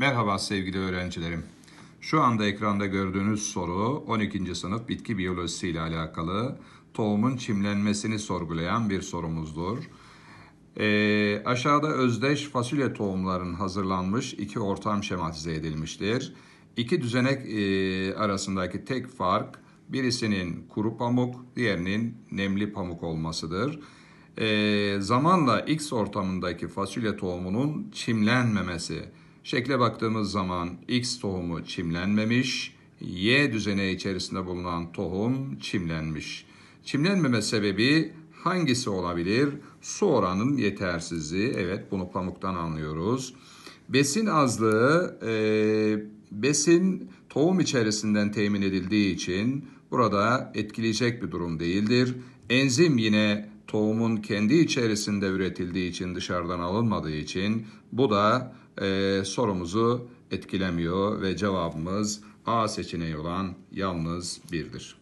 Merhaba sevgili öğrencilerim. Şu anda ekranda gördüğünüz soru 12. sınıf bitki biyolojisi ile alakalı tohumun çimlenmesini sorgulayan bir sorumuzdur. E, aşağıda özdeş fasulye tohumlarının hazırlanmış iki ortam şematize edilmiştir. İki düzenek e, arasındaki tek fark birisinin kuru pamuk, diğerinin nemli pamuk olmasıdır. E, zamanla X ortamındaki fasulye tohumunun çimlenmemesi Şekle baktığımız zaman X tohumu çimlenmemiş, Y düzene içerisinde bulunan tohum çimlenmiş. Çimlenmeme sebebi hangisi olabilir? Su oranının yetersizliği. Evet bunu pamuktan anlıyoruz. Besin azlığı, e, besin tohum içerisinden temin edildiği için burada etkileyecek bir durum değildir. Enzim yine tohumun kendi içerisinde üretildiği için dışarıdan alınmadığı için bu da e, sorumuzu etkilemiyor ve cevabımız A seçeneği olan yalnız birdir.